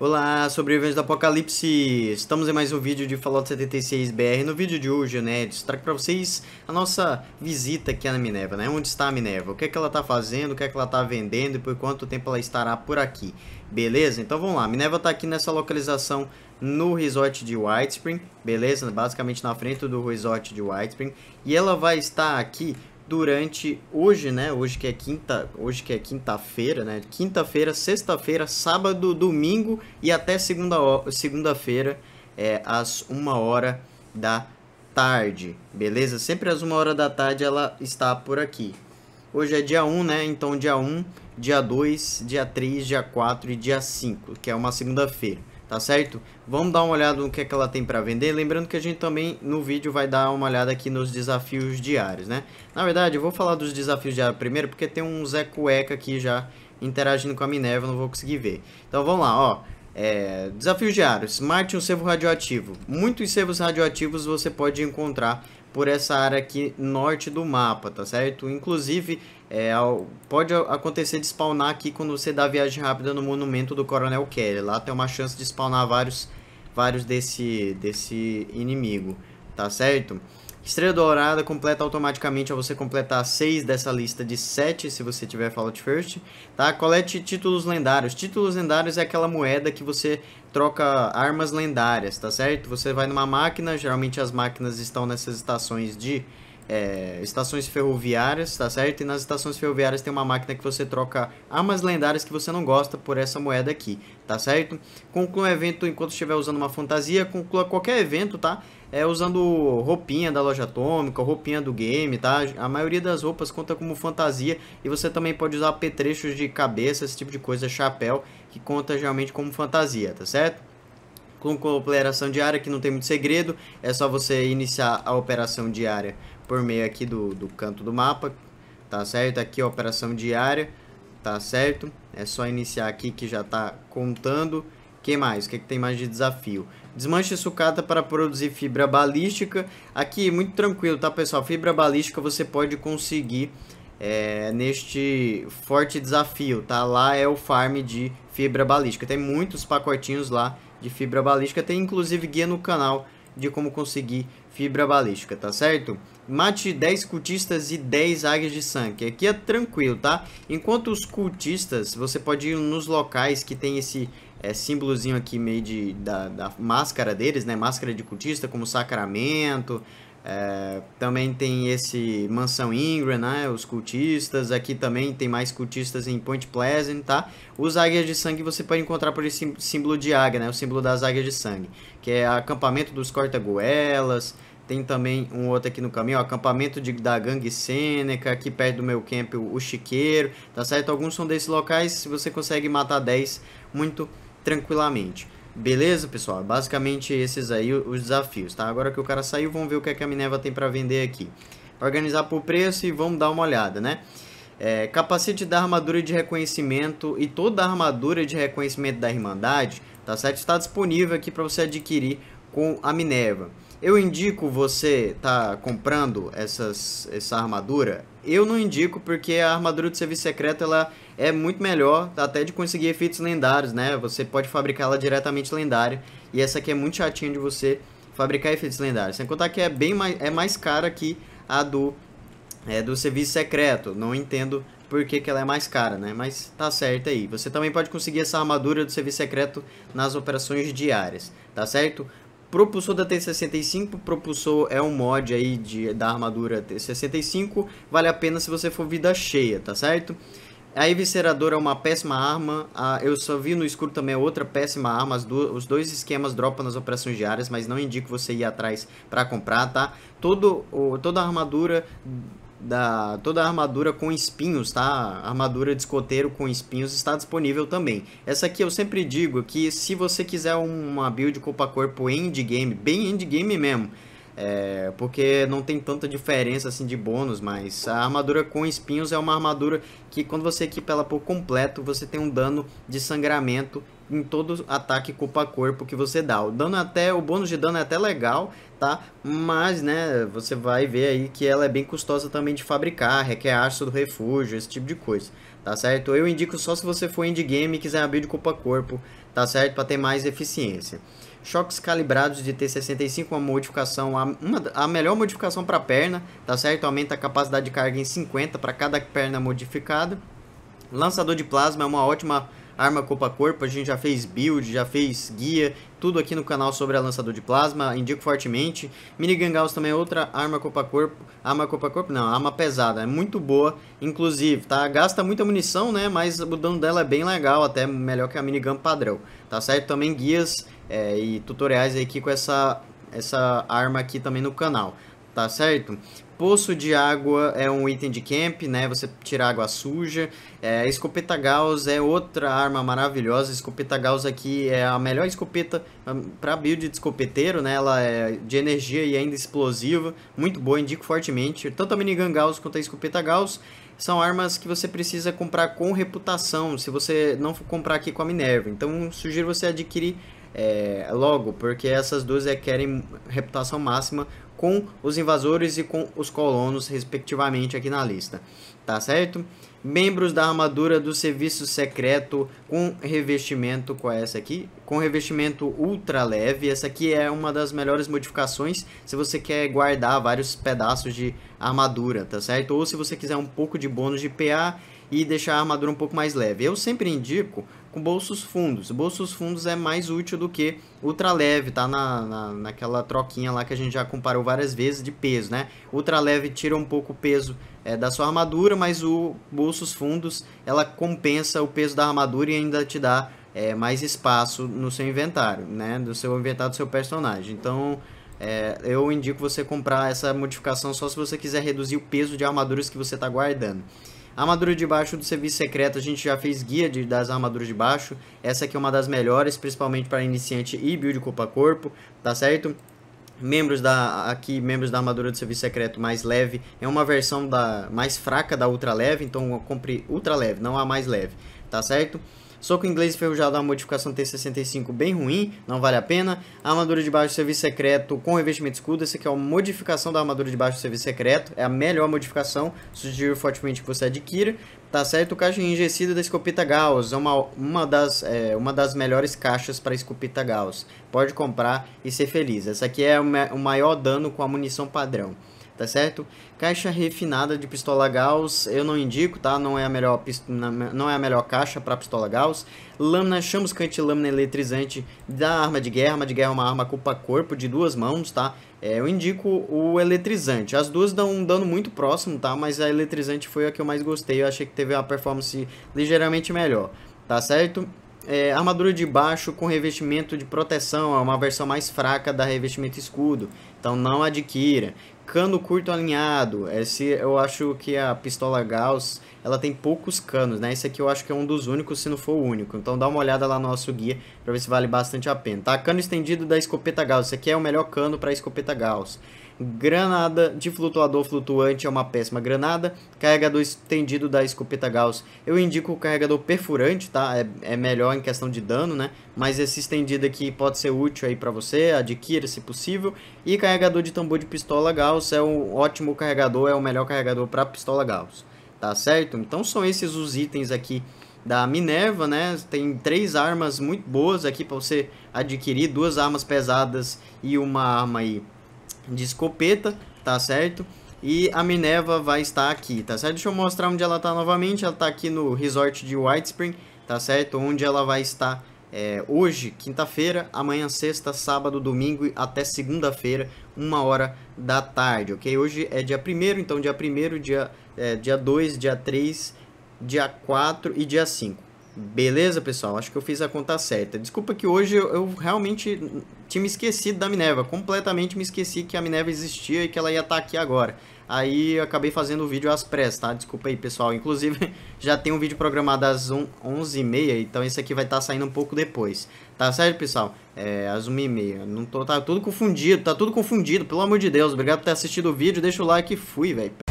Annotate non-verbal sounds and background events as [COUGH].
Olá, sobreviventes do Apocalipse! Estamos em mais um vídeo de Fallout 76 BR. No vídeo de hoje, né, destaco pra vocês a nossa visita aqui na Minerva, né? Onde está a Minerva? O que é que ela tá fazendo? O que é que ela tá vendendo? E por quanto tempo ela estará por aqui? Beleza? Então vamos lá. A Minerva tá aqui nessa localização no resort de Whitespring, beleza? Basicamente na frente do resort de Whitespring E ela vai estar aqui durante hoje, né? Hoje que é quinta, hoje que é quinta-feira, né? Quinta-feira, sexta-feira, sábado, domingo e até segunda segunda-feira é, às uma hora da tarde, beleza? Sempre às uma hora da tarde ela está por aqui. Hoje é dia 1, né? Então dia 1, dia 2, dia 3, dia 4 e dia 5, que é uma segunda-feira tá certo? Vamos dar uma olhada no que, é que ela tem para vender, lembrando que a gente também no vídeo vai dar uma olhada aqui nos desafios diários, né? Na verdade, eu vou falar dos desafios diários primeiro, porque tem um Zé Cueca aqui já interagindo com a Minerva, não vou conseguir ver. Então vamos lá, ó. É, desafios diários, mate um sebo radioativo. Muitos sebos radioativos você pode encontrar por essa área aqui norte do mapa, tá certo? Inclusive, é, pode acontecer de spawnar aqui quando você dá viagem rápida no monumento do Coronel Kelly. Lá tem uma chance de spawnar vários, vários desse, desse inimigo, tá certo? Estrela dourada completa automaticamente ao você completar 6 dessa lista de 7, se você tiver Fallout First, tá? Colete títulos lendários. Títulos lendários é aquela moeda que você troca armas lendárias, tá certo? Você vai numa máquina, geralmente as máquinas estão nessas estações de é, estações ferroviárias, tá certo? E nas estações ferroviárias tem uma máquina que você troca armas lendárias que você não gosta por essa moeda aqui, tá certo? Conclua o evento enquanto estiver usando uma fantasia, conclua qualquer evento, tá? É, usando roupinha da loja atômica, roupinha do game, tá? A maioria das roupas conta como fantasia e você também pode usar apetrechos de cabeça, esse tipo de coisa, chapéu, que conta geralmente como fantasia, tá certo? com operação diária, que não tem muito segredo, é só você iniciar a operação diária por meio aqui do, do canto do mapa, tá certo? Aqui a operação diária, tá certo? É só iniciar aqui que já tá contando. que mais? O que, é que tem mais de desafio? Desmanche sucata para produzir fibra balística. Aqui, muito tranquilo, tá, pessoal? Fibra balística você pode conseguir é, neste forte desafio, tá? Lá é o farm de fibra balística. Tem muitos pacotinhos lá de fibra balística. Tem inclusive guia no canal de como conseguir fibra balística, tá certo? Mate 10 cultistas e 10 águias de sangue. Aqui é tranquilo, tá? Enquanto os cultistas, você pode ir nos locais que tem esse é, símbolozinho aqui meio de, da, da máscara deles, né? Máscara de cultista, como sacramento, é, também tem esse Mansão Ingram, né? Os cultistas. Aqui também tem mais cultistas em Point Pleasant, tá? Os águias de sangue você pode encontrar por esse símbolo de águia, né? O símbolo das águias de sangue. Que é acampamento dos corta-goelas. Tem também um outro aqui no caminho, ó, acampamento de, da gangue Sêneca, aqui perto do meu camp, o, Chiqueiro, tá certo? Alguns são desses locais, você consegue matar 10 muito tranquilamente. Beleza, pessoal? Basicamente esses aí os desafios, tá? Agora que o cara saiu, vamos ver o que, é que a Minerva tem para vender aqui. Organizar por preço e vamos dar uma olhada, né? É, capacete da armadura de reconhecimento e toda a armadura de reconhecimento da Irmandade, tá certo? Está disponível aqui para você adquirir com a Minerva. Eu indico você tá comprando essas, essa armadura? Eu não indico porque a armadura de serviço secreto ela é muito melhor até de conseguir efeitos lendários, né? Você pode fabricá-la diretamente lendária e essa aqui é muito chatinha de você fabricar efeitos lendários. Sem contar que é bem mais, é mais cara que a do, é, do serviço secreto. Não entendo por que, que ela é mais cara, né? Mas tá certo aí. Você também pode conseguir essa armadura do serviço secreto nas operações diárias, tá certo? Propulsor da T65, propulsor é um mod aí de, da armadura T65, vale a pena se você for vida cheia, tá certo? A Evisceradora é uma péssima arma, eu só vi no escuro também outra péssima arma, do, os dois esquemas dropam nas operações diárias, mas não indico você ir atrás para comprar, tá? Todo, o, toda a armadura da toda a armadura com espinhos, tá? armadura de escoteiro com espinhos está disponível também. Essa aqui eu sempre digo que se você quiser uma build a corpo endgame, bem endgame mesmo, é, porque não tem tanta diferença assim de bônus, mas a armadura com espinhos é uma armadura que quando você equipa ela por completo, você tem um dano de sangramento em todo ataque corpo a corpo que você dá. O dano é até o bônus de dano é até legal, tá? Mas, né, você vai ver aí que ela é bem custosa também de fabricar, requer aço do refúgio, esse tipo de coisa, tá certo? Eu indico só se você for endgame e quiser abrir de corpo a corpo, tá certo? Para ter mais eficiência choques calibrados de T65, uma modificação, a, uma, a melhor modificação para perna, tá certo? Aumenta a capacidade de carga em 50 para cada perna modificada. Lançador de plasma é uma ótima arma corpo a corpo, a gente já fez build, já fez guia, tudo aqui no canal sobre a lançador de plasma, indico fortemente. Minigun Gauss também é outra arma corpo a corpo, arma corpo a corpo não, arma pesada, é muito boa, inclusive, tá? Gasta muita munição, né, mas o dano dela é bem legal, até melhor que a minigun padrão, tá certo? Também guias é, e tutoriais aqui com essa, essa arma aqui também no canal, tá certo? Poço de água é um item de camp, né? Você tira água suja. É, escopeta Gauss é outra arma maravilhosa. Escopeta Gauss aqui é a melhor escopeta ah, para build de escopeteiro, né? Ela é de energia e ainda explosiva. Muito boa, indico fortemente. Tanto a minigun Gauss quanto a escopeta Gauss são armas que você precisa comprar com reputação, se você não for comprar aqui com a Minerva. Então, sugiro você adquirir é, logo, porque essas duas querem reputação máxima com os invasores e com os colonos, respectivamente, aqui na lista. Tá certo? Membros da armadura do serviço secreto com revestimento, com é essa aqui? Com revestimento ultra leve. Essa aqui é uma das melhores modificações se você quer guardar vários pedaços de armadura, tá certo? Ou se você quiser um pouco de bônus de PA e deixar a armadura um pouco mais leve. Eu sempre indico com bolsos fundos. Bolsos fundos é mais útil do que ultraleve, tá? Na, na, naquela troquinha lá que a gente já comparou várias vezes de peso, né? Ultraleve tira um pouco o peso é, da sua armadura, mas o bolsos fundos, ela compensa o peso da armadura e ainda te dá é, mais espaço no seu inventário, né? Do seu inventário do seu personagem. Então... É, eu indico você comprar essa modificação só se você quiser reduzir o peso de armaduras que você está guardando. Armadura de baixo do serviço secreto, a gente já fez guia de, das armaduras de baixo. Essa aqui é uma das melhores, principalmente para iniciante e build corpo a corpo, tá certo? membros da aqui membros da armadura do serviço secreto mais leve é uma versão da mais fraca da ultra leve então compre ultra leve não a mais leve tá certo Soco inglês enferrujado, uma modificação T65 bem ruim, não vale a pena. armadura de baixo serviço secreto com revestimento escudo, essa aqui é uma modificação da armadura de baixo serviço secreto, é a melhor modificação, sugiro fortemente que você adquira. Tá certo, caixa enrijecida da escopeta Gauss, é uma, uma, das, é, uma das melhores caixas para escopeta Gauss. Pode comprar e ser feliz. Essa aqui é o maior dano com a munição padrão tá certo? Caixa refinada de pistola Gauss, eu não indico, tá? Não é a melhor, não é a melhor caixa para pistola Gauss. Lâmina chamuscante, lâmina eletrizante da arma de guerra. arma de guerra é uma arma culpa corpo de duas mãos, tá? É, eu indico o eletrizante. As duas dão um dano muito próximo, tá? Mas a eletrizante foi a que eu mais gostei. Eu achei que teve uma performance ligeiramente melhor, tá certo? É, armadura de baixo com revestimento de proteção, é uma versão mais fraca da revestimento escudo, então não adquira cano curto alinhado. Esse eu acho que a pistola Gauss, ela tem poucos canos, né? Esse aqui eu acho que é um dos únicos, se não for o único. Então dá uma olhada lá no nosso guia para ver se vale bastante a pena, tá? Cano estendido da escopeta Gauss. Esse aqui é o melhor cano para escopeta Gauss. Granada de flutuador flutuante é uma péssima granada. Carregador estendido da escopeta Gauss. Eu indico o carregador perfurante, tá? É, é melhor em questão de dano, né? Mas esse estendido aqui pode ser útil aí para você. Adquira se possível. E carregador de tambor de pistola Gauss é um ótimo carregador. É o melhor carregador para pistola Gauss. Tá certo? Então são esses os itens aqui da Minerva, né? Tem três armas muito boas aqui para você adquirir. Duas armas pesadas e uma arma aí de escopeta, tá certo? E a Minerva vai estar aqui, tá certo? Deixa eu mostrar onde ela tá novamente. Ela tá aqui no resort de Whitespring, tá certo? Onde ela vai estar é, hoje, quinta-feira, amanhã, sexta, sábado, domingo até segunda-feira, uma hora da tarde, ok? Hoje é dia 1 então dia 1 dia, é, dia 2, dia 3, dia 4 e dia 5. Beleza, pessoal? Acho que eu fiz a conta certa. Desculpa que hoje eu, realmente tinha me esquecido da Minerva. Completamente me esqueci que a Minerva existia e que ela ia estar tá aqui agora. Aí eu acabei fazendo o vídeo às pressas, tá? Desculpa aí, pessoal. Inclusive, [LAUGHS] já tem um vídeo programado às 11h30, então esse aqui vai estar tá saindo um pouco depois. Tá certo, pessoal? É, às 1h30. Não tô, tá tudo confundido, tá tudo confundido. Pelo amor de Deus, obrigado por ter assistido o vídeo. Deixa o like e fui, velho.